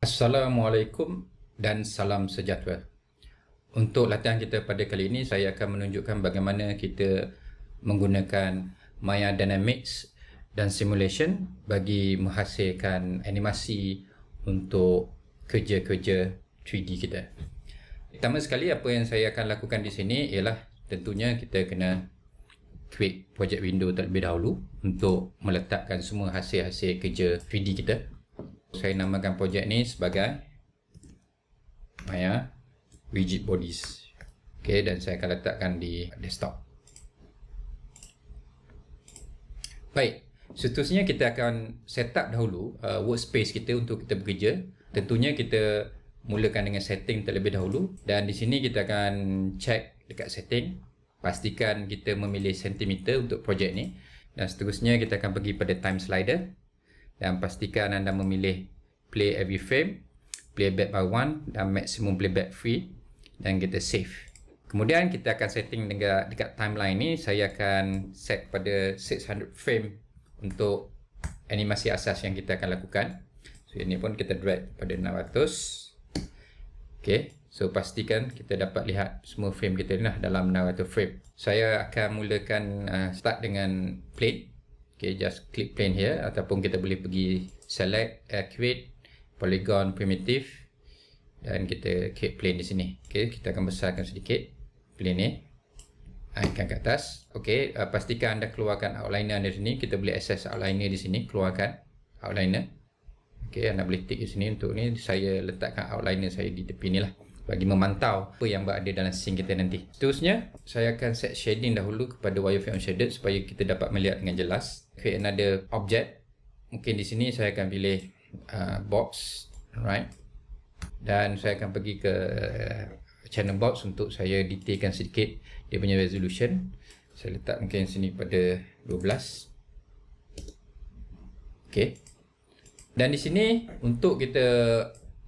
Assalamualaikum dan salam sejahtera. Untuk latihan kita pada kali ini, saya akan menunjukkan bagaimana kita menggunakan Maya Dynamics dan Simulation bagi menghasilkan animasi untuk kerja-kerja 3D kita. Pertama sekali, apa yang saya akan lakukan di sini ialah tentunya kita kena create project window terlebih dahulu untuk meletakkan semua hasil-hasil kerja 3D kita saya namakan projek ni sebagai Maya Widget Bodies. Okey dan saya akan letakkan di desktop. Baik, seterusnya kita akan set up dahulu uh, workspace kita untuk kita bekerja. Tentunya kita mulakan dengan setting terlebih dahulu dan di sini kita akan check dekat setting. Pastikan kita memilih sentimeter untuk projek ni dan seterusnya kita akan pergi pada time slider dan pastikan anda memilih play every frame play back by one dan maximum play back free dan kita save kemudian kita akan setting dekat, dekat timeline ni saya akan set pada 600 frame untuk animasi asas yang kita akan lakukan so ini pun kita drag pada 600 ok so pastikan kita dapat lihat semua frame kita ni lah dalam 600 frame saya akan mulakan uh, start dengan plate Okay, just click plane here ataupun kita boleh pergi select accurate eh, polygon primitive dan kita create plane di sini. Okay, kita akan besarkan sedikit plane ni. Angkat ke atas. Okay, uh, pastikan anda keluarkan outliner di sini. Kita boleh access outliner di sini. Keluarkan outliner. Okay, anda boleh tick di sini. Untuk ni saya letakkan outliner saya di tepi ni lah bagi memantau apa yang berada dalam scene kita nanti. Seterusnya, saya akan set shading dahulu kepada wireframe shaded supaya kita dapat melihat dengan jelas. Create another object. Mungkin di sini saya akan pilih uh, box. Alright. Dan saya akan pergi ke uh, channel box untuk saya detailkan sedikit dia punya resolution. Saya letak mungkin sini pada 12. Okay. Dan di sini untuk kita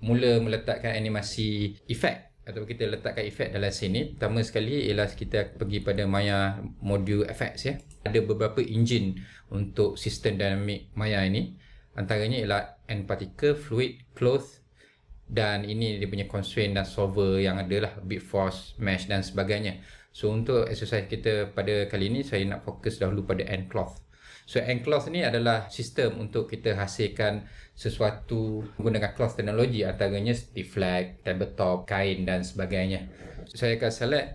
mula meletakkan animasi efek atau kita letakkan efek dalam sini pertama sekali ialah kita pergi pada Maya module effects ya ada beberapa engine untuk sistem dinamik Maya ini antaranya ialah n particle fluid cloth dan ini dia punya constraint dan solver yang ada lah bit force mesh dan sebagainya so untuk exercise kita pada kali ini saya nak fokus dahulu pada n cloth So end ni adalah sistem untuk kita hasilkan sesuatu menggunakan clause teknologi antaranya seperti flag, tabletop, kain dan sebagainya. So, saya akan select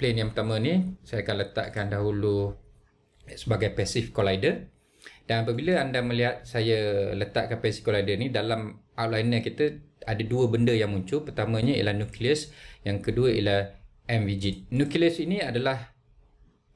plane yang pertama ni. Saya akan letakkan dahulu sebagai passive collider. Dan apabila anda melihat saya letakkan passive collider ni dalam outliner kita ada dua benda yang muncul. Pertamanya ialah nucleus. Yang kedua ialah MVG. Nucleus ini adalah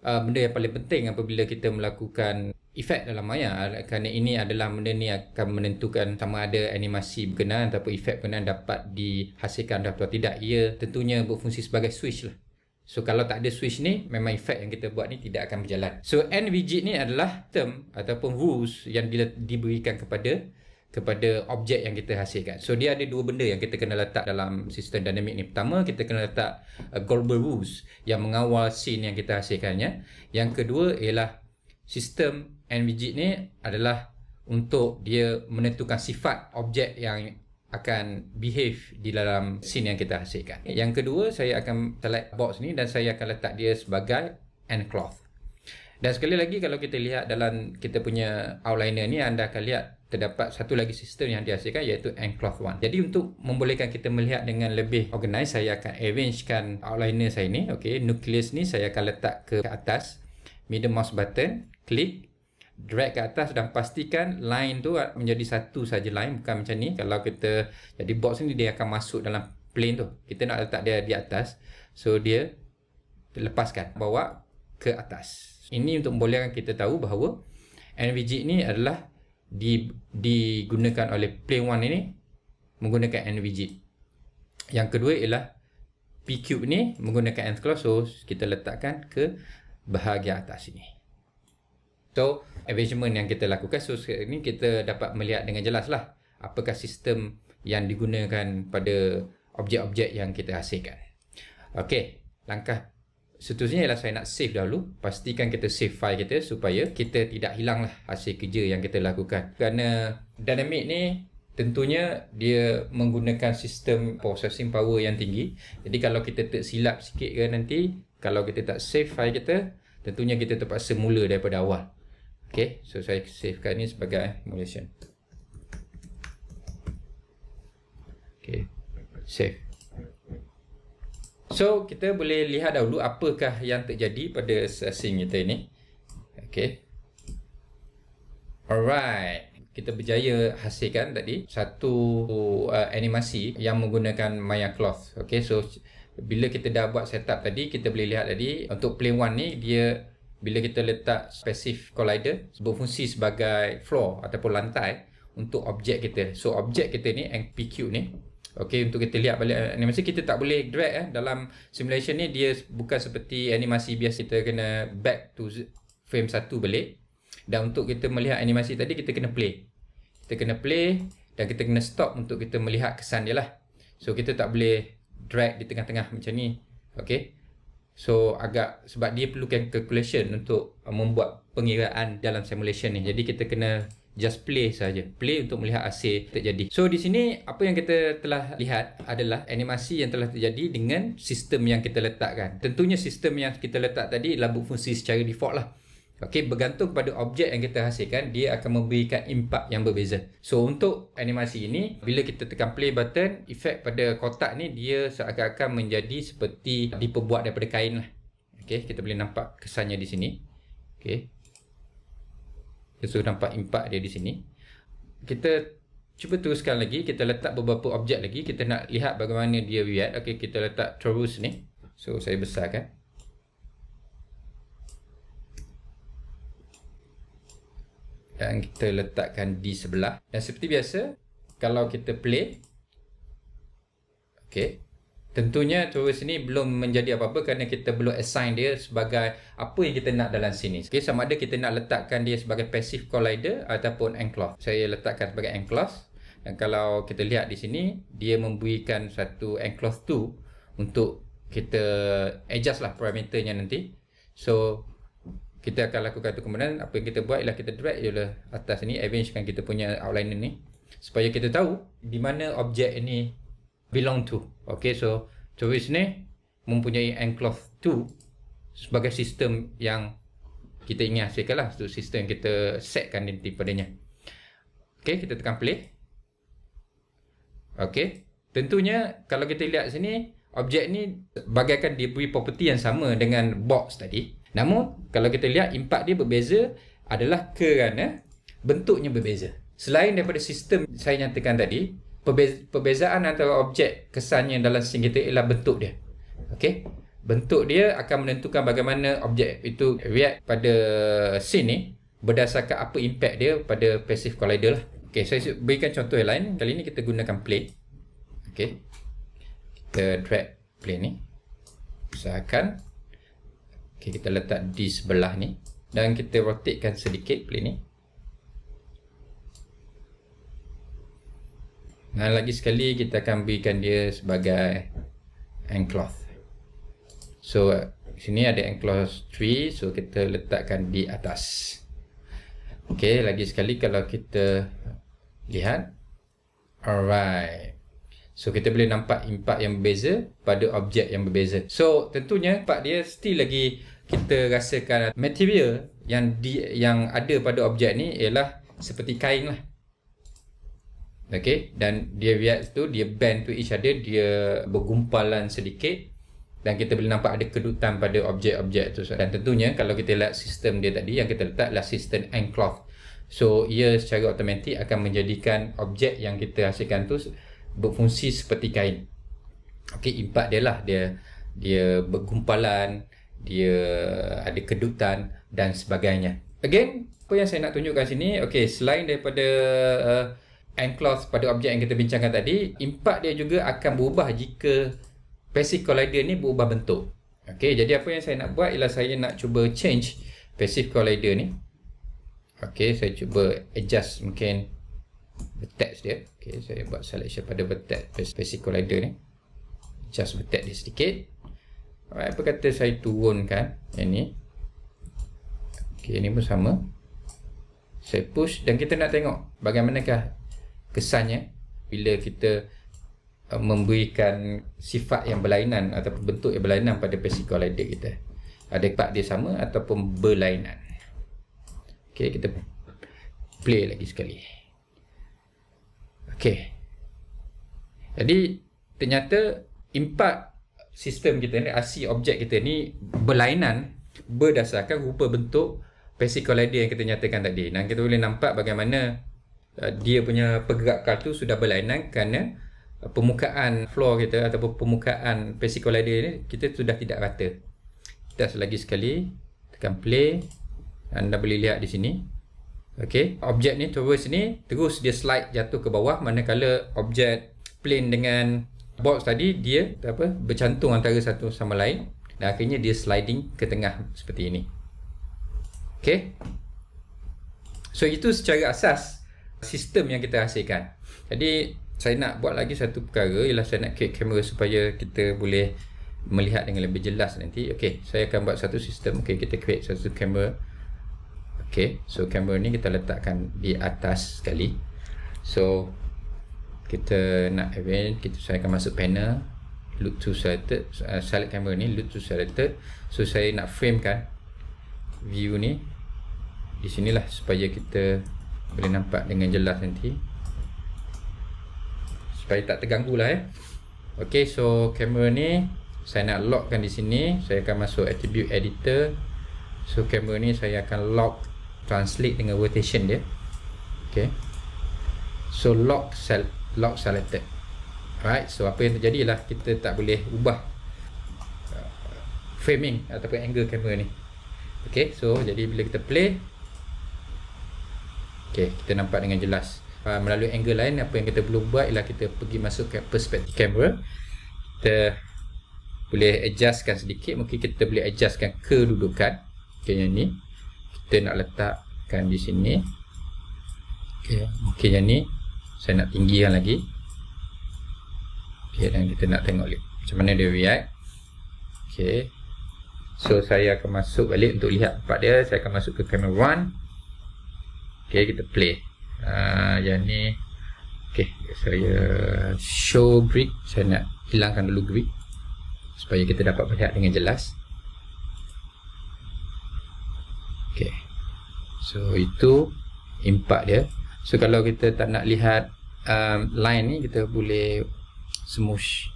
uh, benda yang paling penting apabila kita melakukan efek dalam maya kerana ini adalah benda ni akan menentukan sama ada animasi berkenaan atau efek berkenaan dapat dihasilkan atau tidak ia tentunya berfungsi sebagai switch lah So kalau tak ada switch ni, memang efek yang kita buat ni tidak akan berjalan. So end ni adalah term ataupun rules yang diberikan kepada kepada objek yang kita hasilkan. So dia ada dua benda yang kita kena letak dalam sistem dinamik ni. Pertama, kita kena letak uh, global rules yang mengawal scene yang kita hasilkannya. Yang kedua ialah sistem NVGIT ni adalah untuk dia menentukan sifat objek yang akan behave di dalam scene yang kita hasilkan. Yang kedua, saya akan select box ni dan saya akan letak dia sebagai end cloth. Dan sekali lagi kalau kita lihat dalam kita punya outliner ni anda akan lihat terdapat satu lagi sistem yang dihasilkan iaitu Encloth One. Jadi untuk membolehkan kita melihat dengan lebih organized, saya akan arrangekan outliner saya ni. Okay, nucleus ni saya akan letak ke atas. Middle mouse button, klik. Drag ke atas dan pastikan line tu menjadi satu saja line. Bukan macam ni. Kalau kita jadi box ni, dia akan masuk dalam plane tu. Kita nak letak dia di atas. So, dia lepaskan. Bawa ke atas. Ini untuk membolehkan kita tahu bahawa NVG ni adalah di, digunakan oleh plane one ini menggunakan NVG. Yang kedua ialah P cube ni menggunakan nth clause. So, kita letakkan ke bahagian atas ini. So, arrangement yang kita lakukan. So, ini kita dapat melihat dengan jelas lah apakah sistem yang digunakan pada objek-objek yang kita hasilkan. Okey, langkah seterusnya ialah saya nak save dahulu pastikan kita save file kita supaya kita tidak hilanglah hasil kerja yang kita lakukan kerana dynamic ni tentunya dia menggunakan sistem processing power yang tinggi jadi kalau kita tersilap sikit ke nanti kalau kita tak save file kita tentunya kita terpaksa mula daripada awal Okay, so saya savekan ni sebagai emulation Okay, save So kita boleh lihat dahulu apakah yang terjadi pada scene kita ini. Okay. Alright. Kita berjaya hasilkan tadi satu uh, animasi yang menggunakan Maya Cloth. Okay. So bila kita dah buat setup tadi, kita boleh lihat tadi untuk plane one ni dia bila kita letak passive collider berfungsi sebagai floor ataupun lantai untuk objek kita. So objek kita ni NPQ ni Okay, untuk kita lihat balik animasi kita tak boleh drag eh. Dalam simulation ni dia bukan seperti animasi biasa kita kena back to frame 1 balik. Dan untuk kita melihat animasi tadi kita kena play. Kita kena play dan kita kena stop untuk kita melihat kesan dia lah. So kita tak boleh drag di tengah-tengah macam ni. Okay. So agak sebab dia perlukan calculation untuk membuat pengiraan dalam simulation ni. Jadi kita kena just play saja play untuk melihat hasil terjadi so di sini apa yang kita telah lihat adalah animasi yang telah terjadi dengan sistem yang kita letakkan tentunya sistem yang kita letak tadi ialah berfungsi secara default lah Okey, bergantung kepada objek yang kita hasilkan, dia akan memberikan impak yang berbeza. So, untuk animasi ini, bila kita tekan play button, efek pada kotak ni, dia seakan-akan menjadi seperti diperbuat daripada kain lah. Okey, kita boleh nampak kesannya di sini. Okey, kita suruh nampak impak dia di sini. Kita cuba teruskan lagi. Kita letak beberapa objek lagi. Kita nak lihat bagaimana dia react. Okey, kita letak terus ni. So, saya besarkan. Dan kita letakkan di sebelah. Dan seperti biasa, kalau kita play. okey. Tentunya tourist ini belum menjadi apa-apa kerana kita belum assign dia sebagai apa yang kita nak dalam sini. Okay, sama ada kita nak letakkan dia sebagai passive collider ataupun enclose. Saya letakkan sebagai enclose. Dan kalau kita lihat di sini, dia memberikan satu enclose tu untuk kita adjust lah parameternya nanti. So, kita akan lakukan tu kemudian. Apa yang kita buat ialah kita drag je lah atas ni. Avengekan kita punya outline ni. Supaya kita tahu di mana objek ini belong to. Okey, so Turis ni mempunyai Enclosed 2 sebagai sistem yang kita ingin hasilkan lah. Itu sistem yang kita setkan nanti padanya. Okey, kita tekan play. Okey, tentunya kalau kita lihat sini, objek ni bagaikan dia punya property yang sama dengan box tadi. Namun, kalau kita lihat impact dia berbeza adalah kerana bentuknya berbeza. Selain daripada sistem saya nyatakan tadi, perbeza- perbezaan antara objek kesannya dalam sin kita ialah bentuk dia. Okey? Bentuk dia akan menentukan bagaimana objek itu react pada scene ni berdasarkan apa impact dia pada passive collider lah. Okey, saya berikan contoh yang lain. Kali ni kita gunakan plane. Okey. Kita drag plane ni. Usahakan. Okey, kita letak di sebelah ni. Dan kita rotatekan sedikit plane ni. Dan lagi sekali kita akan berikan dia sebagai end cloth. So sini ada end cloth 3 so kita letakkan di atas. Okey, lagi sekali kalau kita lihat alright. So kita boleh nampak impak yang berbeza pada objek yang berbeza. So tentunya impak dia still lagi kita rasakan material yang di yang ada pada objek ni ialah seperti kain lah. Okay Dan dia lihat tu Dia bend to each other Dia bergumpalan sedikit Dan kita boleh nampak Ada kedutan pada objek-objek tu Dan tentunya Kalau kita lihat sistem dia tadi Yang kita letak adalah Sistem and So ia secara otomatik Akan menjadikan objek Yang kita hasilkan tu Berfungsi seperti kain Okay impak dia lah Dia Dia bergumpalan Dia Ada kedutan Dan sebagainya Again Apa yang saya nak tunjukkan sini Okay Selain daripada uh, and clause pada objek yang kita bincangkan tadi, impak dia juga akan berubah jika passive collider ni berubah bentuk. Okey, jadi apa yang saya nak buat ialah saya nak cuba change passive collider ni. Okey, saya cuba adjust mungkin vertex dia. Okey, saya buat selection pada vertex passive collider ni. Adjust vertex dia sedikit. Alright, apa kata saya turunkan yang ni. Okey, ini pun sama. Saya push dan kita nak tengok bagaimanakah kesannya bila kita uh, memberikan sifat yang berlainan ataupun bentuk yang berlainan pada psikolider kita ada part dia sama ataupun berlainan ok kita play lagi sekali ok jadi ternyata impact sistem kita ni asi objek kita ni berlainan berdasarkan rupa bentuk psikolider yang kita nyatakan tadi dan kita boleh nampak bagaimana Uh, dia punya pergerakan tu sudah berlainan kerana permukaan floor kita ataupun permukaan vesikula dia ni kita sudah tidak rata. Kita lagi sekali tekan play anda boleh lihat di sini. Okey, objek ni terus ni terus dia slide jatuh ke bawah manakala objek plane dengan box tadi dia apa bercantung antara satu sama lain dan akhirnya dia sliding ke tengah seperti ini. Okey. So itu secara asas sistem yang kita hasilkan. Jadi saya nak buat lagi satu perkara ialah saya nak create kamera supaya kita boleh melihat dengan lebih jelas nanti. Okey, saya akan buat satu sistem. Okey, kita create satu kamera. Okey, so kamera ni kita letakkan di atas sekali. So kita nak event, kita saya akan masuk panel look to selected, uh, select camera ni look to selected, so saya nak frame kan view ni di sinilah supaya kita boleh nampak dengan jelas nanti supaya tak terganggu lah eh ok so kamera ni saya nak lockkan di sini saya akan masuk attribute editor so kamera ni saya akan lock translate dengan rotation dia ok so lock sel lock selected right so apa yang terjadi lah kita tak boleh ubah uh, framing ataupun angle kamera ni ok so jadi bila kita play Okay, kita nampak dengan jelas. Uh, melalui angle lain apa yang kita perlu buat ialah kita pergi masuk ke perspektif kamera. Kita boleh adjustkan sedikit, mungkin kita boleh adjustkan kedudukan. Okay, yang ni kita nak letakkan di sini. Okay, mungkin yang ni saya nak tinggikan lagi. Okay, dan kita nak tengok lihat macam mana dia react. Okay, So saya akan masuk balik untuk lihat tempat dia, saya akan masuk ke camera 1. Okay kita play uh, Yang ni Ok saya show grid Saya nak hilangkan dulu grid Supaya kita dapat melihat dengan jelas Okay, So itu Impact dia So kalau kita tak nak lihat um, Line ni kita boleh Smoosh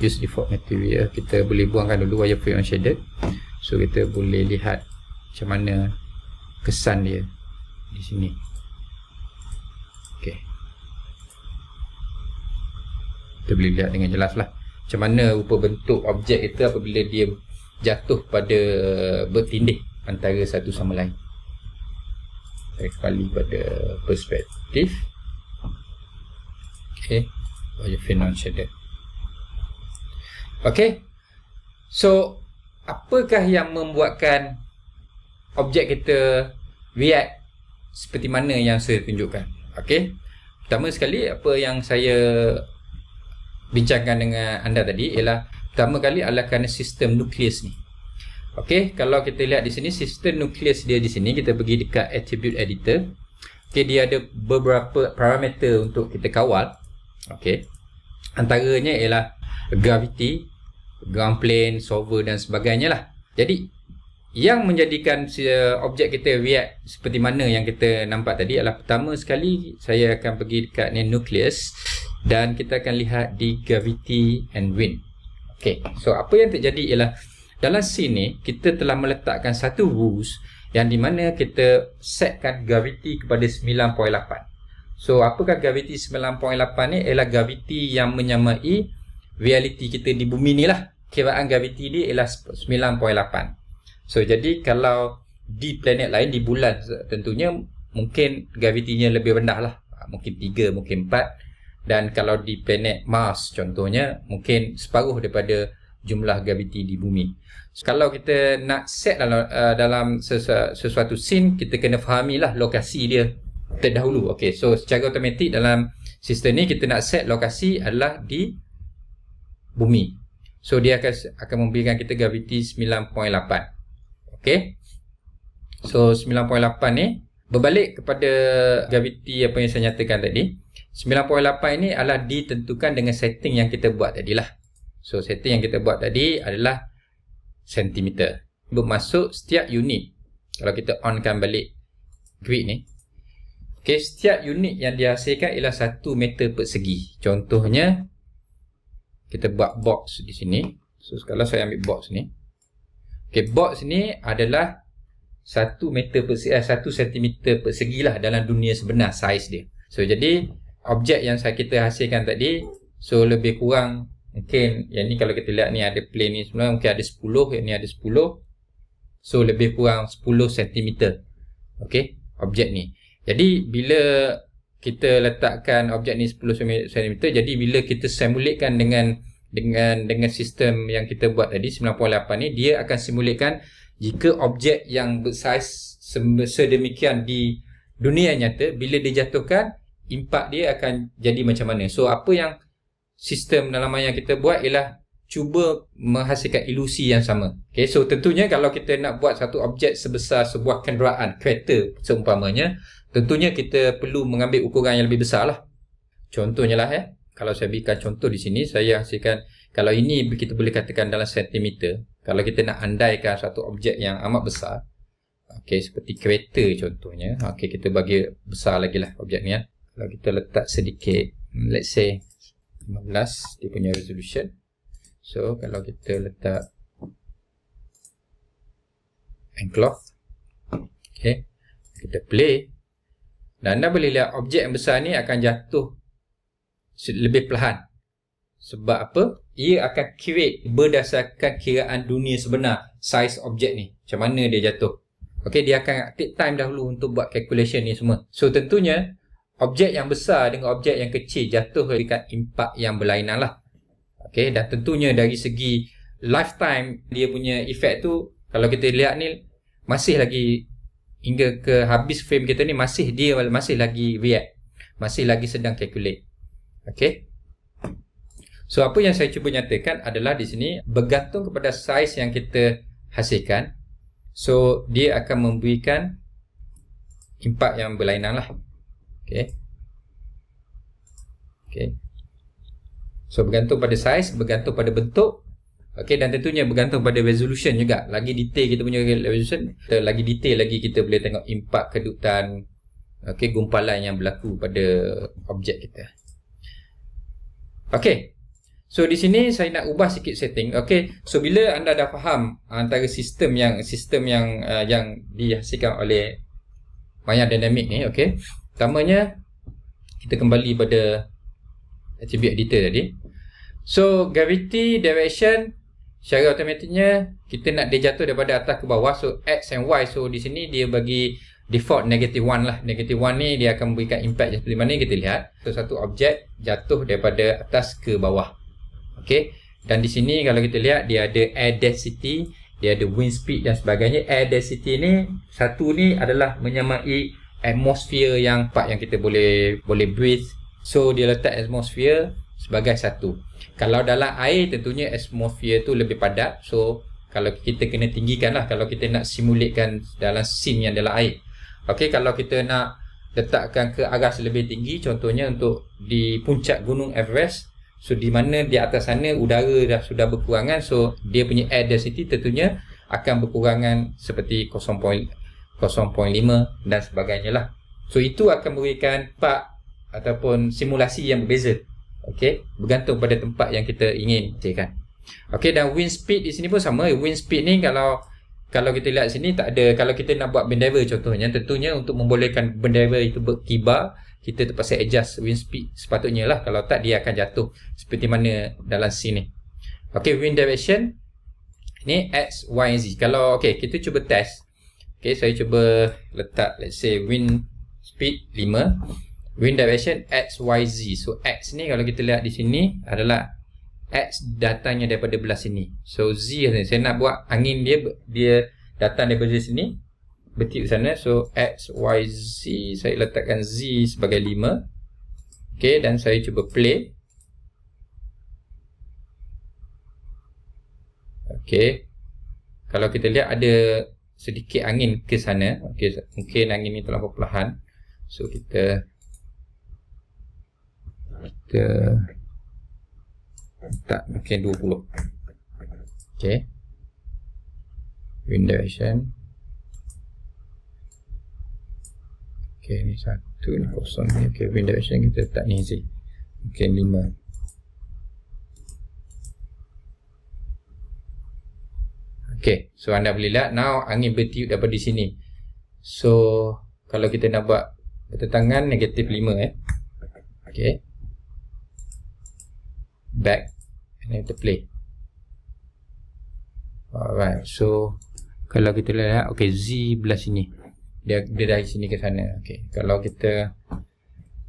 Use default material Kita boleh buangkan dulu wireframe yang shaded So kita boleh lihat Macam mana Kesan dia di sini. Okey. Kita boleh lihat dengan jelas lah. Macam mana rupa bentuk objek kita apabila dia jatuh pada eh, bertindih antara satu sama lain. Saya kembali pada perspektif. Okey. Wireframe on shader. Okey. So, apakah yang membuatkan objek kita react seperti mana yang saya tunjukkan okey pertama sekali apa yang saya bincangkan dengan anda tadi ialah pertama kali adalah kerana sistem nukleus ni okey kalau kita lihat di sini sistem nukleus dia di sini kita pergi dekat attribute editor okey dia ada beberapa parameter untuk kita kawal okey antaranya ialah gravity ground plane solver dan sebagainya lah jadi yang menjadikan uh, objek kita react seperti mana yang kita nampak tadi adalah pertama sekali saya akan pergi dekat ni nucleus dan kita akan lihat di gravity and wind. Okay, so apa yang terjadi ialah dalam scene ni kita telah meletakkan satu rules yang di mana kita setkan gravity kepada 9.8. So apakah gravity 9.8 ni ialah gravity yang menyamai reality kita di bumi ni lah. Kiraan gravity ni ialah 9.8. So jadi kalau di planet lain di bulan tentunya mungkin gravitinya lebih rendah lah mungkin 3 mungkin 4 dan kalau di planet Mars contohnya mungkin separuh daripada jumlah graviti di bumi. So, kalau kita nak set dalam, uh, dalam sesu- sesuatu scene kita kena fahamilah lokasi dia terdahulu. Okey so secara automatik dalam sistem ni kita nak set lokasi adalah di bumi. So dia akan akan memberikan kita graviti 9.8 Okay. So 9.8 ni berbalik kepada graviti apa yang saya nyatakan tadi. 9.8 ini adalah ditentukan dengan setting yang kita buat tadi lah. So setting yang kita buat tadi adalah sentimeter. Bermaksud setiap unit. Kalau kita onkan balik grid ni. Okay, setiap unit yang dihasilkan ialah 1 meter persegi. Contohnya, kita buat box di sini. So, sekarang saya ambil box ni. Okay, box ni adalah satu meter persegi, eh, 1 cm persegi lah dalam dunia sebenar saiz dia. So, jadi objek yang saya kita hasilkan tadi, so lebih kurang mungkin yang ni kalau kita lihat ni ada plane ni sebenarnya mungkin ada 10, yang ni ada 10. So, lebih kurang 10 sentimeter. Okay, objek ni. Jadi, bila kita letakkan objek ni 10 cm, jadi bila kita simulatekan dengan dengan dengan sistem yang kita buat tadi 98 ni dia akan simulikan jika objek yang bersaiz sedemikian di dunia nyata bila dijatuhkan impak dia akan jadi macam mana so apa yang sistem dalam maya kita buat ialah cuba menghasilkan ilusi yang sama okay, so tentunya kalau kita nak buat satu objek sebesar sebuah kenderaan kereta seumpamanya tentunya kita perlu mengambil ukuran yang lebih besar lah contohnya lah eh ya kalau saya berikan contoh di sini, saya hasilkan kalau ini kita boleh katakan dalam sentimeter, kalau kita nak andaikan satu objek yang amat besar, okay, seperti kereta contohnya, okay, kita bagi besar lagi lah objek ni. Ya. Kalau kita letak sedikit, hmm, let's say 15, dia punya resolution. So, kalau kita letak and cloth, okay, kita play, dan anda boleh lihat objek yang besar ni akan jatuh lebih perlahan sebab apa ia akan create berdasarkan kiraan dunia sebenar size objek ni macam mana dia jatuh Okay, dia akan take time dahulu untuk buat calculation ni semua. So, tentunya objek yang besar dengan objek yang kecil jatuh dekat impak yang berlainan lah. Okay, dan tentunya dari segi lifetime dia punya efek tu kalau kita lihat ni masih lagi hingga ke habis frame kita ni masih dia masih lagi react. Masih lagi sedang calculate. Okey. So apa yang saya cuba nyatakan adalah di sini bergantung kepada saiz yang kita hasilkan. So dia akan memberikan impak yang berlainan lah. Okey. Okey. So bergantung pada saiz, bergantung pada bentuk Okey dan tentunya bergantung pada resolution juga. Lagi detail kita punya resolution, kita eh, lagi detail lagi kita boleh tengok impak kedutan okey gumpalan yang berlaku pada objek kita. Okay. So di sini saya nak ubah sikit setting. Okay. So bila anda dah faham antara sistem yang sistem yang uh, yang dihasilkan oleh maya dynamic ni. Okay. Pertamanya kita kembali pada attribute editor tadi. So gravity direction secara automatiknya kita nak dia jatuh daripada atas ke bawah. So X and Y. So di sini dia bagi default negative one lah. Negative one ni dia akan memberikan impact seperti mana kita lihat. So, satu objek jatuh daripada atas ke bawah. Okay. Dan di sini kalau kita lihat dia ada air density, dia ada wind speed dan sebagainya. Air density ni, satu ni adalah menyamai atmosphere yang part yang kita boleh boleh breathe. So, dia letak atmosphere sebagai satu. Kalau dalam air tentunya atmosphere tu lebih padat. So, kalau kita kena tinggikan lah kalau kita nak simulikan dalam sim yang dalam air. Okey, kalau kita nak letakkan ke aras lebih tinggi, contohnya untuk di puncak gunung Everest, so di mana di atas sana udara dah sudah berkurangan, so dia punya air density tentunya akan berkurangan seperti 0.5 dan sebagainya lah. So itu akan berikan pak ataupun simulasi yang berbeza. Okey, bergantung pada tempat yang kita ingin. Okey, kan? Okey, dan wind speed di sini pun sama. Wind speed ni kalau kalau kita lihat sini tak ada kalau kita nak buat bendera contohnya tentunya untuk membolehkan bendera itu berkibar kita terpaksa adjust wind speed sepatutnya lah kalau tak dia akan jatuh seperti mana dalam sini ok wind direction ni X, Y, Z kalau ok kita cuba test ok saya cuba letak let's say wind speed 5 wind direction X, Y, Z so X ni kalau kita lihat di sini adalah X datangnya daripada belah sini. So Z ni saya nak buat angin dia dia datang daripada sini bertiup sana. So X, Y, Z saya letakkan Z sebagai 5. Okay dan saya cuba play. Okay. Kalau kita lihat ada sedikit angin ke sana. Okay. Mungkin angin ni terlalu perlahan. So kita kita tak mungkin 20 Okay. Wind direction. Okay ni satu ni kosong ni Okay wind direction kita tak ni si mungkin 5 Okay. so anda boleh lihat now angin bertiup daripada sini so kalau kita nak buat bertentangan negatif 5 eh ok back and then to play alright so kalau kita lihat eh, ok Z belah sini dia, dia dari sini ke sana ok kalau kita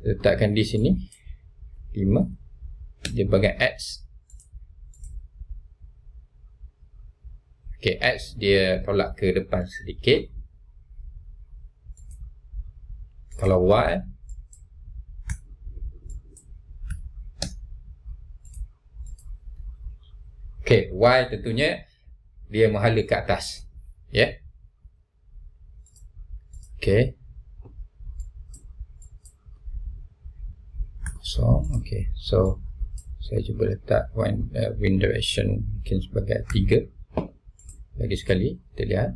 letakkan di sini 5 dia bagian X ok X dia tolak ke depan sedikit kalau Y Okay, why tentunya dia menghala ke atas. Ya. Yeah. Okay. So, okay. So, saya cuba letak wind, uh, wind direction mungkin sebagai tiga. Lagi sekali, kita lihat.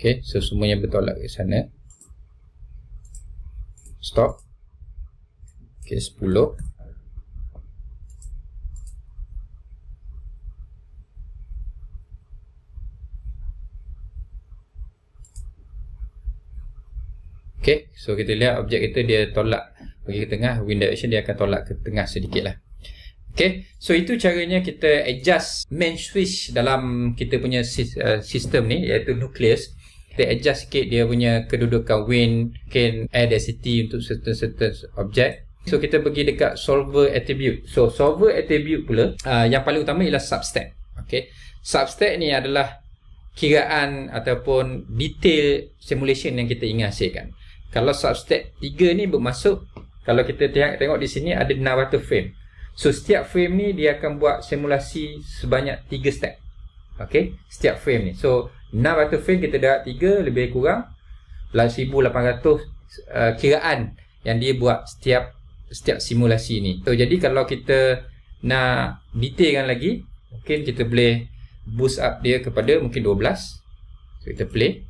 Okay, so semuanya bertolak ke sana. Stop. Okay, sepuluh. okay. so kita lihat objek kita dia tolak pergi ke tengah wind direction dia akan tolak ke tengah sedikit lah Okay. so itu caranya kita adjust main switch dalam kita punya uh, sistem ni iaitu nucleus kita adjust sikit dia punya kedudukan wind can air density untuk certain certain objek. so kita pergi dekat solver attribute so solver attribute pula uh, yang paling utama ialah substat okey substat ni adalah kiraan ataupun detail simulation yang kita ingin hasilkan kalau substrate 3 ni bermaksud kalau kita tengok, tengok di sini ada narrator frame so setiap frame ni dia akan buat simulasi sebanyak 3 step ok setiap frame ni so narrator frame kita dapat 3 lebih kurang 1800 uh, eh, kiraan yang dia buat setiap setiap simulasi ni so, jadi kalau kita nak detailkan lagi mungkin kita boleh boost up dia kepada mungkin 12 so kita play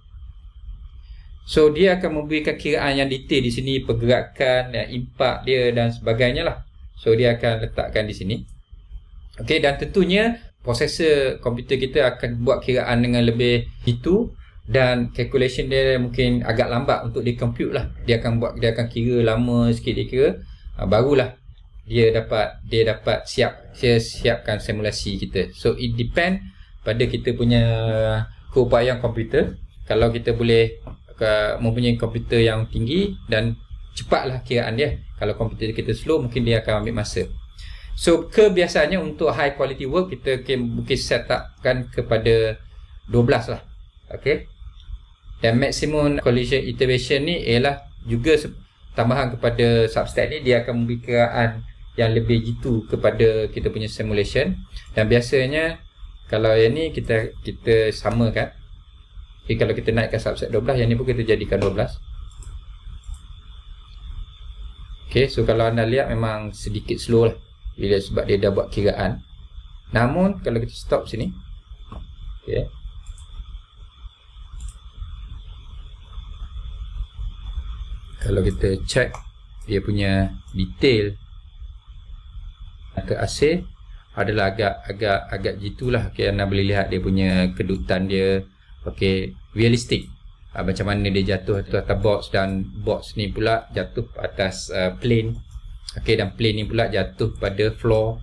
So dia akan memberikan kiraan yang detail di sini pergerakan dan eh, impak dia dan sebagainya lah. So dia akan letakkan di sini. Okay, dan tentunya prosesor komputer kita akan buat kiraan dengan lebih itu dan calculation dia mungkin agak lambat untuk dia compute lah. Dia akan buat dia akan kira lama sikit dia kira uh, barulah dia dapat dia dapat siap dia siapkan simulasi kita. So it depend pada kita punya keupayaan komputer. Kalau kita boleh mempunyai komputer yang tinggi dan cepatlah kiraan dia kalau komputer kita slow mungkin dia akan ambil masa so kebiasaannya untuk high quality work kita mungkin set up kan kepada 12 lah ok dan maximum collision iteration ni ialah juga tambahan kepada substack ni dia akan memberi kiraan yang lebih jitu kepada kita punya simulation dan biasanya kalau yang ni kita kita samakan Okay, kalau kita naikkan subset 12 yang ni pun kita jadikan 12 Okay, so kalau anda lihat memang sedikit slow lah bila sebab dia dah buat kiraan namun kalau kita stop sini okay. kalau kita check dia punya detail ke AC, adalah agak agak agak jitulah okay, anda boleh lihat dia punya kedutan dia okay, realistik uh, macam mana dia jatuh tu atas box dan box ni pula jatuh atas uh, plane okay, dan plane ni pula jatuh pada floor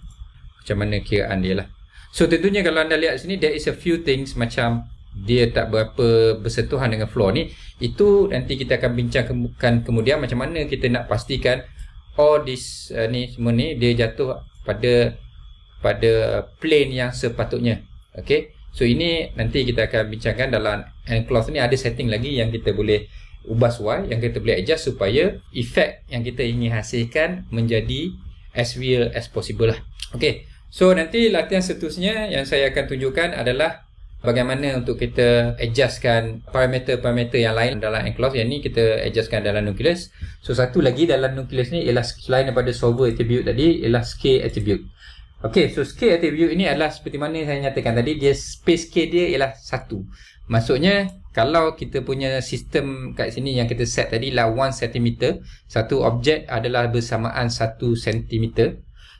macam mana kiraan dia lah so tentunya kalau anda lihat sini there is a few things macam dia tak berapa bersentuhan dengan floor ni itu nanti kita akan bincangkan kemudian macam mana kita nak pastikan all this uh, ni semua ni dia jatuh pada pada plane yang sepatutnya okey So ini nanti kita akan bincangkan dalam end clause ni ada setting lagi yang kita boleh ubah suai yang kita boleh adjust supaya efek yang kita ingin hasilkan menjadi as real as possible lah. Okay. So nanti latihan seterusnya yang saya akan tunjukkan adalah bagaimana untuk kita adjustkan parameter-parameter yang lain dalam enclose yang ni kita adjustkan dalam nucleus. So satu lagi dalam nucleus ni ialah selain daripada solver attribute tadi ialah scale attribute. Okay, so scale active view ini adalah seperti mana saya nyatakan tadi, dia space scale dia ialah satu. Maksudnya, kalau kita punya sistem kat sini yang kita set tadi lah 1 cm, satu objek adalah bersamaan 1 cm.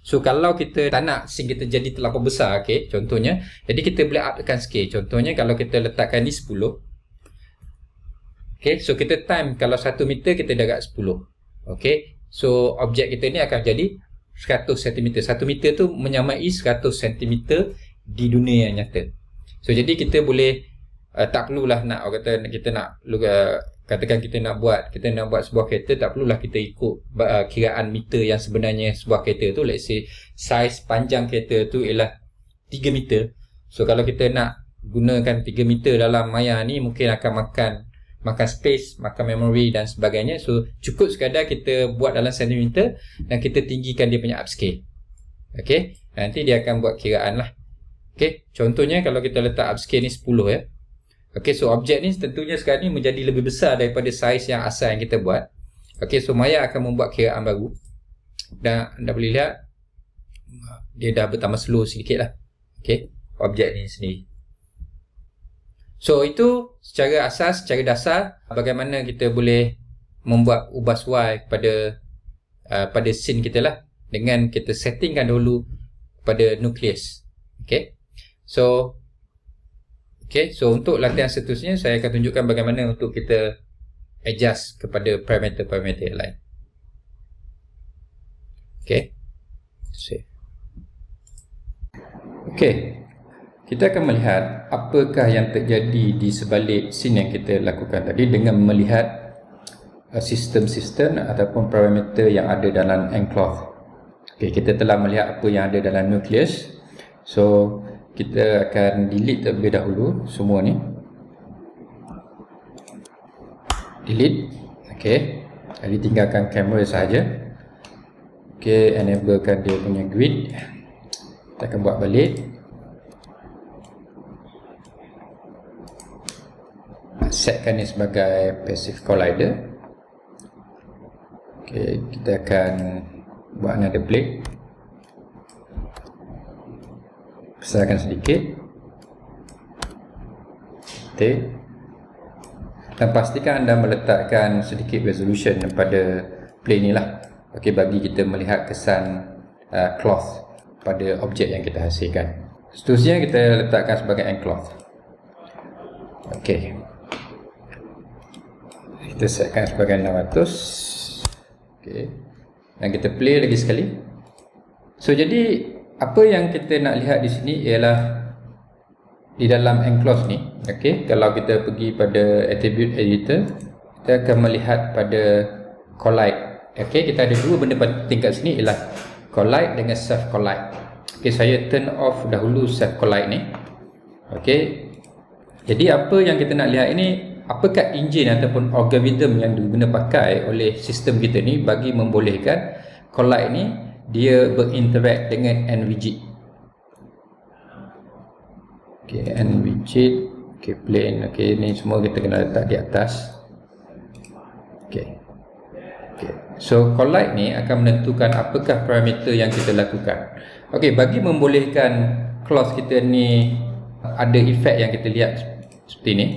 So, kalau kita tak nak scene kita jadi terlalu besar, okay, contohnya, jadi kita boleh upkan scale. Contohnya, kalau kita letakkan ni 10. Okay, so kita time kalau 1 meter kita dah agak 10. Okay, so objek kita ni akan jadi 100 cm. 1 meter tu menyamai 100 cm di dunia yang nyata. So jadi kita boleh uh, tak perlulah nak kata kita nak uh, katakan kita nak buat kita nak buat sebuah kereta tak perlulah kita ikut uh, kiraan meter yang sebenarnya sebuah kereta tu let's say size panjang kereta tu ialah 3 meter. So kalau kita nak gunakan 3 meter dalam maya ni mungkin akan makan makan space, makan memory dan sebagainya. So cukup sekadar kita buat dalam centimeter dan kita tinggikan dia punya upscale. Okay, nanti dia akan buat kiraan lah. Okay, contohnya kalau kita letak upscale ni 10 ya. Okay, so objek ni tentunya sekarang ni menjadi lebih besar daripada saiz yang asal yang kita buat. Okay, so Maya akan membuat kiraan baru. Dan anda boleh lihat, dia dah bertambah slow sedikit lah. Okay, objek ni sendiri. So itu secara asas, secara dasar bagaimana kita boleh membuat ubah suai pada uh, pada scene kita lah dengan kita settingkan dulu pada nucleus. Okay. So Okay, so untuk latihan seterusnya saya akan tunjukkan bagaimana untuk kita adjust kepada parameter-parameter lain. Okay. Okay, kita akan melihat apakah yang terjadi di sebalik sin yang kita lakukan tadi dengan melihat uh, sistem-sistem ataupun parameter yang ada dalam Enclave. Okay, kita telah melihat apa yang ada dalam nucleus. So, kita akan delete terlebih dahulu semua ni. Delete. Okay. Jadi tinggalkan kamera sahaja. Okay, enablekan dia punya grid. Kita akan buat balik. setkan dia sebagai passive collider ok, kita akan buat another blade besarkan sedikit ok dan pastikan anda meletakkan sedikit resolution pada plane ni lah ok, bagi kita melihat kesan uh, cloth pada objek yang kita hasilkan seterusnya kita letakkan sebagai end cloth ok kita setkan sebagai 600 okay. dan kita play lagi sekali so jadi apa yang kita nak lihat di sini ialah di dalam enclose ni okay. kalau kita pergi pada attribute editor kita akan melihat pada collide okay. kita ada dua benda tingkat sini ialah collide dengan self collide okay. saya turn off dahulu self collide ni okay. jadi apa yang kita nak lihat ini apakah enjin ataupun algorithm yang guna pakai oleh sistem kita ni bagi membolehkan collide ni dia berinteract dengan NVG ok NVG ok plane ok ni semua kita kena letak di atas ok ok so collide ni akan menentukan apakah parameter yang kita lakukan ok bagi membolehkan clause kita ni ada efek yang kita lihat seperti ni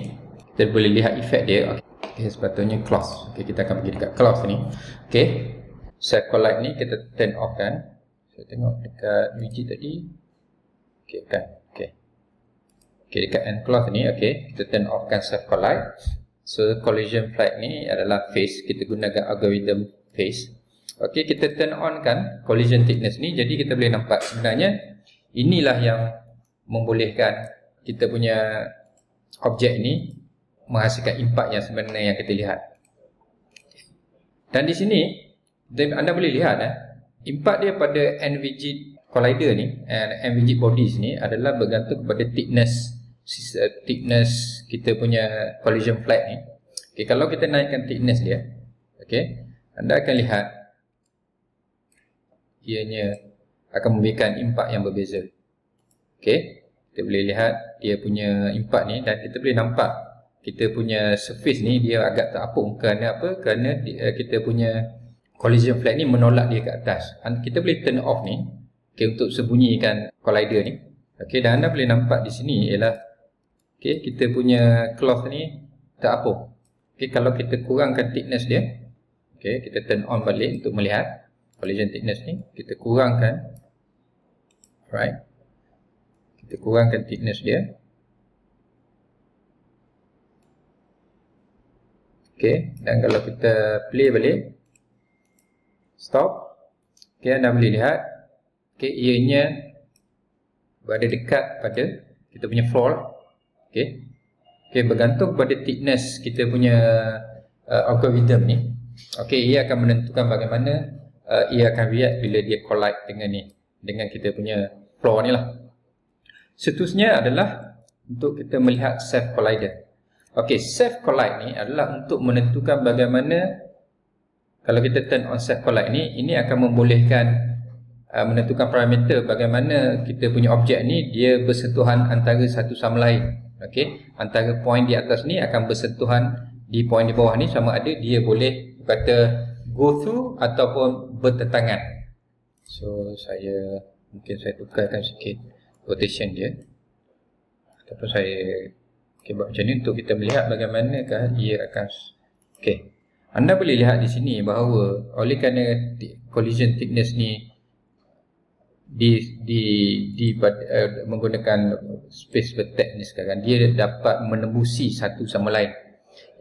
kita boleh lihat efek dia okay, sepatutnya close Okey, kita akan pergi dekat close ni Okey, circle light ni kita turn off kan saya tengok dekat widget tadi Okey kan Okey. Okey, dekat end close ni okey, kita turn off kan circle light so collision flag ni adalah face. kita gunakan algorithm face. Okey, kita turn on kan collision thickness ni jadi kita boleh nampak sebenarnya inilah yang membolehkan kita punya objek ni menghasilkan impak yang sebenarnya yang kita lihat. Dan di sini anda boleh lihat eh impak dia pada NVG collider ni eh, NVG bodies ni adalah bergantung kepada thickness thickness kita punya collision flat ni. Okay, kalau kita naikkan thickness dia okey anda akan lihat ianya akan memberikan impak yang berbeza. Okey kita boleh lihat dia punya impak ni dan kita boleh nampak kita punya surface ni dia agak terapung kerana apa kerana eh, kita punya collision flag ni menolak dia ke atas kita boleh turn off ni okay, untuk sembunyikan collider ni okay, dan anda boleh nampak di sini ialah okay, kita punya cloth ni terapung okay, kalau kita kurangkan thickness dia okay, kita turn on balik untuk melihat collision thickness ni kita kurangkan right kita kurangkan thickness dia Okey, dan kalau kita play balik stop. Okey, anda boleh lihat okey ianya berada dekat pada kita punya floor. Lah. Okey. Okey, bergantung pada thickness kita punya uh, algorithm ni. Okey, ia akan menentukan bagaimana uh, ia akan react bila dia collide dengan ni dengan kita punya floor ni lah. Seterusnya adalah untuk kita melihat self collider. Okey, safe collide ni adalah untuk menentukan bagaimana kalau kita turn on safe collide ni, ini akan membolehkan uh, menentukan parameter bagaimana kita punya objek ni dia bersentuhan antara satu sama lain. Okey, antara point di atas ni akan bersentuhan di point di bawah ni sama ada dia boleh kata go through ataupun bertentangan. So saya mungkin saya tukarkan sikit rotation dia. Ataupun saya Okey, buat macam ni untuk kita melihat bagaimanakah dia akan Okey. Anda boleh lihat di sini bahawa oleh kerana collision thickness ni di di di uh, menggunakan space vertex ni sekarang dia dapat menembusi satu sama lain.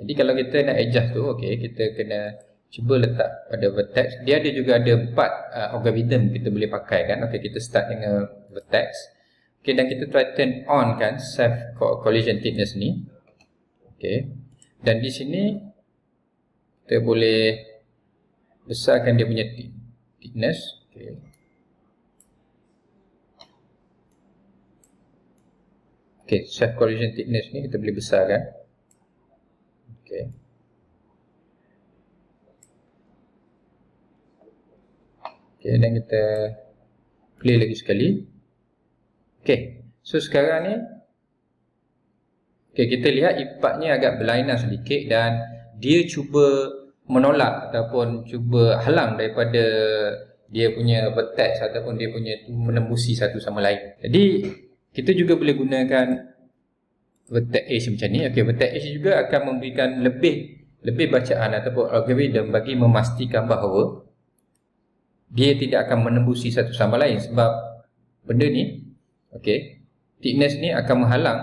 Jadi kalau kita nak adjust tu okey kita kena cuba letak pada vertex dia ada juga ada empat uh, algorithm kita boleh pakai kan okey kita start dengan vertex Okay, dan kita try turn on kan self collision thickness ni. Okay. Dan di sini kita boleh besarkan dia punya thickness. Okay. Okay, self collision thickness ni kita boleh besarkan. Okay. Okay, dan kita play lagi sekali. Okey. So sekarang ni okey kita lihat ipatnya agak berlainan sedikit dan dia cuba menolak ataupun cuba halang daripada dia punya vertex ataupun dia punya menembusi satu sama lain. Jadi kita juga boleh gunakan vertex H macam ni. Okey, vertex H juga akan memberikan lebih lebih bacaan ataupun algorithm bagi memastikan bahawa dia tidak akan menembusi satu sama lain sebab benda ni Okey. Thickness ni akan menghalang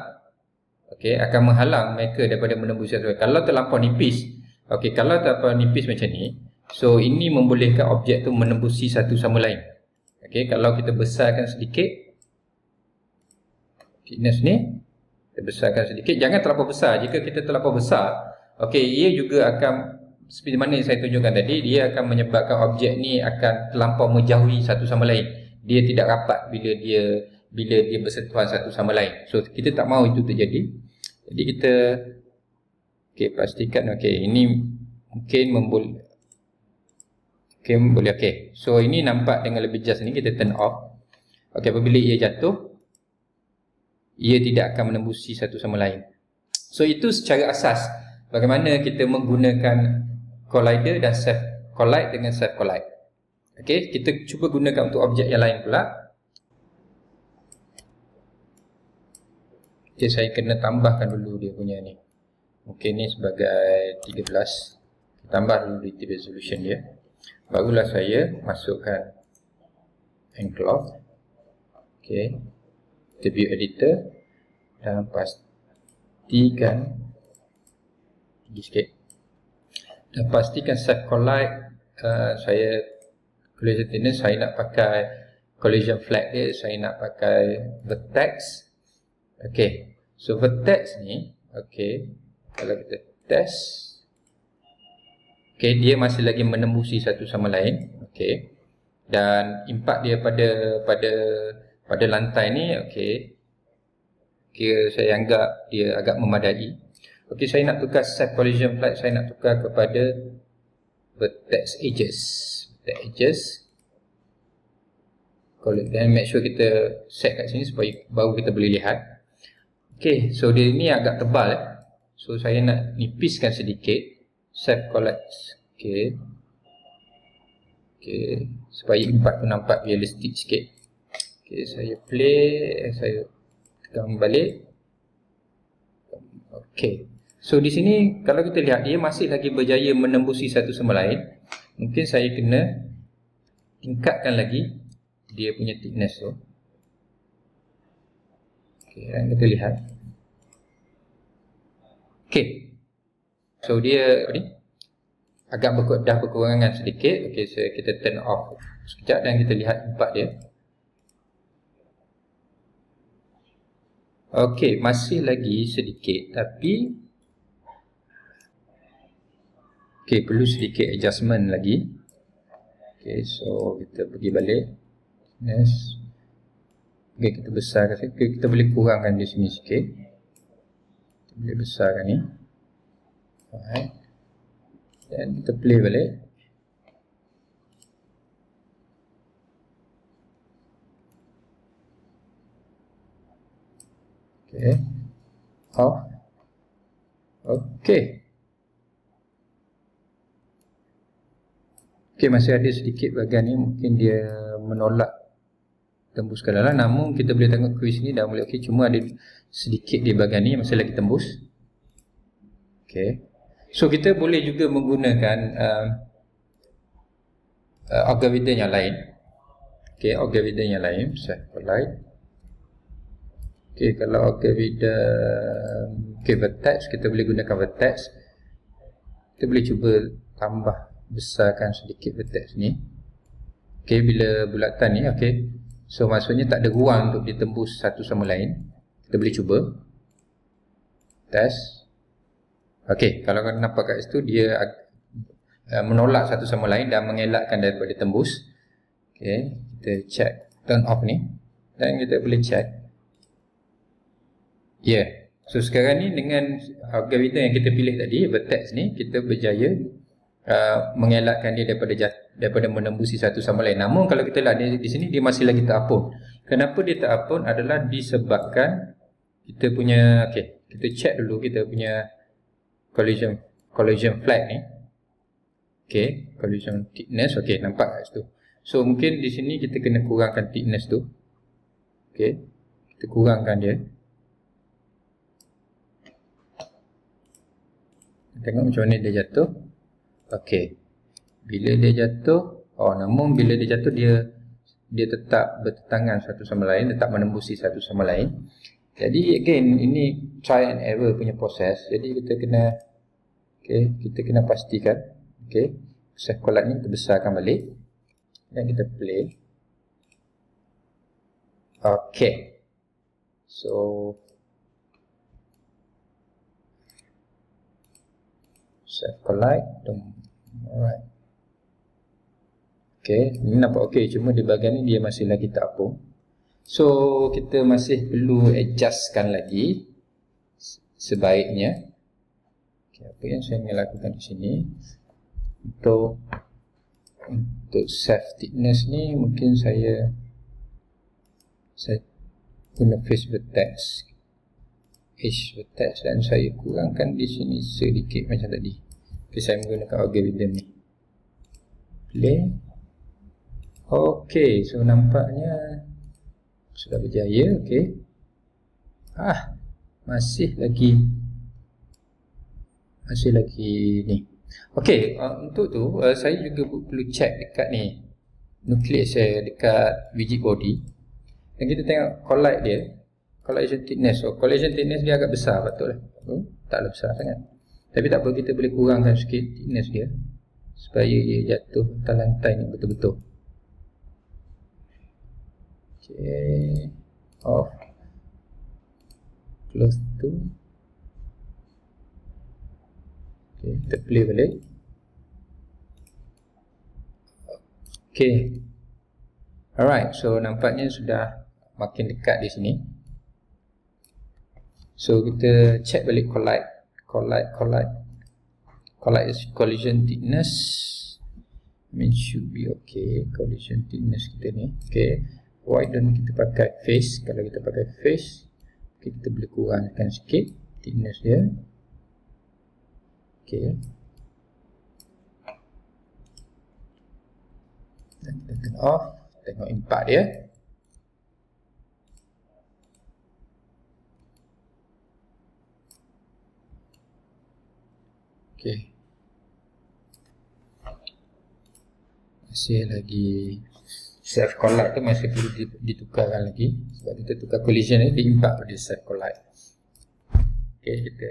Okey, akan menghalang mereka daripada menembus sesuai. Kalau terlampau nipis. Okey, kalau terlampau nipis macam ni, so ini membolehkan objek tu menembusi satu sama lain. Okey, kalau kita besarkan sedikit thickness ni, kita besarkan sedikit. Jangan terlalu besar. Jika kita terlalu besar, okey, ia juga akan seperti mana yang saya tunjukkan tadi, dia akan menyebabkan objek ni akan terlampau menjauhi satu sama lain. Dia tidak rapat bila dia bila dia bersentuhan satu sama lain. So kita tak mahu itu terjadi. Jadi kita okay, pastikan okey ini mungkin memboleh okey boleh okey. So ini nampak dengan lebih jelas ni kita turn off. Okey apabila ia jatuh ia tidak akan menembusi satu sama lain. So itu secara asas bagaimana kita menggunakan collider dan self collide dengan self collide. Okey, kita cuba gunakan untuk objek yang lain pula. Okay, saya kena tambahkan dulu dia punya ni Okay, ni sebagai 13 Tambah dulu di Solution dia Barulah saya masukkan Enclop Okay Debut editor Dan pastikan Tinggi sikit Dan pastikan set collide uh, Saya Collision thinner saya nak pakai Collision flag dia saya nak pakai Vertex Okay, so vertex ni, okay, kalau kita test, okay, dia masih lagi menembusi satu sama lain, okay, dan impak dia pada pada pada lantai ni, okay, kira saya anggap dia agak memadai. Okay, saya nak tukar set collision flight, saya nak tukar kepada vertex edges, vertex edges. Kalau dan make sure kita set kat sini supaya baru kita boleh lihat. Okay, so dia ni agak tebal eh. So saya nak nipiskan sedikit Save collect Okay Okay Supaya impact tu nampak realistik sikit Okay, saya play eh, Saya tekan balik Okay So di sini kalau kita lihat dia masih lagi berjaya menembusi satu sama lain Mungkin saya kena Tingkatkan lagi Dia punya thickness tu so. Okey, dan kita lihat. Okay, So dia ni agak berku, dah berkurangan sedikit. Okey, so kita turn off sekejap dan kita lihat empat dia. Okey, masih lagi sedikit tapi Okey, perlu sedikit adjustment lagi. Okey, so kita pergi balik. Yes. Okay, kita besarkan sikit. Okay, kita boleh kurangkan di sini sikit. Kita boleh besarkan ni. Alright. Dan kita play balik. Okay. Off. Okay. Okay, masih ada sedikit bagian ni. Mungkin dia menolak tembus ke dalam namun kita boleh tengok kuis ni dah mulai okey cuma ada sedikit di bahagian ni masih lagi tembus okey so kita boleh juga menggunakan uh, uh, algorithm yang lain okey algorithm yang lain so lain okey kalau algorithm okey vertex kita boleh gunakan vertex kita boleh cuba tambah besarkan sedikit vertex ni okey bila bulatan ni okey So maksudnya tak ada ruang untuk ditembus satu sama lain. Kita boleh cuba. Test. Okey, kalau kau nampak kat situ dia uh, menolak satu sama lain dan mengelakkan daripada tembus. Okey, kita check turn off ni dan kita boleh check. Ya. Yeah. So sekarang ni dengan algoritma yang kita pilih tadi, vertex ni kita berjaya uh, mengelakkan dia daripada jat, daripada menembusi satu sama lain. Namun kalau kita lihat di sini dia masih lagi terapun. Kenapa dia terapun adalah disebabkan kita punya okey, kita check dulu kita punya collision collision flag ni. Okey, collision thickness okey nampak kat situ. So mungkin di sini kita kena kurangkan thickness tu. Okey. Kita kurangkan dia. tengok macam mana dia jatuh. Okey. Bila dia hmm. jatuh, oh namun bila dia jatuh dia dia tetap bertentangan satu sama lain, tetap menembusi satu sama lain. Jadi again ini try and error punya proses. Jadi kita kena okey, kita kena pastikan okey, self collide ni kita besarkan balik dan kita play. Okey. So Save collide Dom. Alright Okay, ni nampak okay Cuma di bahagian ni dia masih lagi tak apa So, kita masih perlu adjustkan lagi Sebaiknya okay, Apa yang saya lakukan di sini Untuk Untuk save thickness ni Mungkin saya Saya guna face vertex Face vertex Dan saya kurangkan di sini sedikit macam tadi Okay, saya menggunakan OG William ni Play Okay, so nampaknya Sudah berjaya, okay Ah, masih lagi Masih lagi ni Okay, uh, untuk tu uh, Saya juga perlu check dekat ni Nucleus saya dekat biji body Dan kita tengok collide dia Collision thickness, so collision thickness dia agak besar betul lah hmm, Taklah besar sangat tapi tak apa kita boleh kurangkan sikit thickness dia supaya dia jatuh ke lantai ni betul-betul. Okey. Off. Close tu. Okey, kita play balik. Okey. Alright, so nampaknya sudah makin dekat di sini. So kita check balik collide collide collide collide is collision thickness mean should be okay collision thickness kita ni okay why don't kita pakai face kalau kita pakai face kita boleh kurangkan sikit thickness dia okay dan turn off tengok impact dia Okey. Masih lagi self collide tu masih perlu ditukarkan lagi sebab kita tukar collision ni diimpak pada self collide. Okey, kita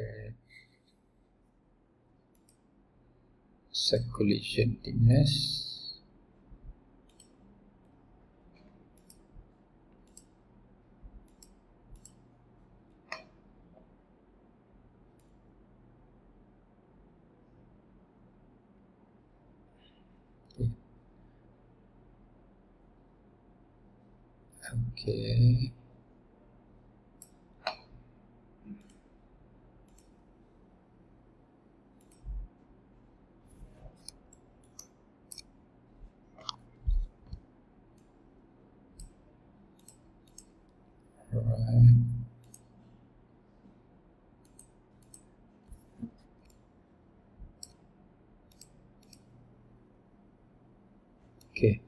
self collision thickness Okay. Okay.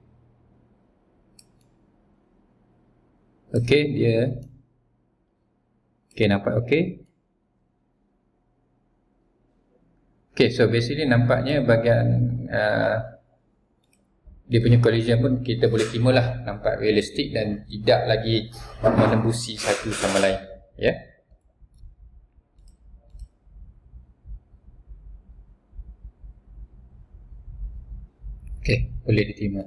Okey, dia Okey, nampak okey Okey, so basically nampaknya bahagian uh, Dia punya collision pun kita boleh terima lah Nampak realistik dan tidak lagi menembusi satu sama lain Ya yeah. Okey, boleh diterima.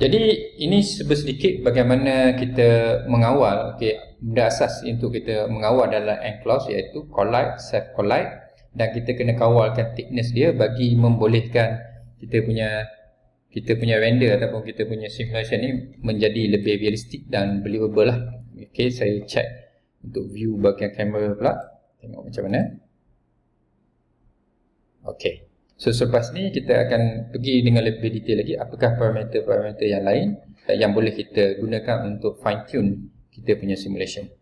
Jadi ini sedikit bagaimana kita mengawal okay, benda asas untuk kita mengawal dalam end clause iaitu collide, self collide dan kita kena kawalkan thickness dia bagi membolehkan kita punya kita punya render ataupun kita punya simulation ni menjadi lebih realistik dan believable lah. Okey, saya check untuk view bagian kamera pula. Tengok macam mana. Okay. So selepas ni kita akan pergi dengan lebih detail lagi apakah parameter-parameter yang lain eh, yang boleh kita gunakan untuk fine tune kita punya simulation.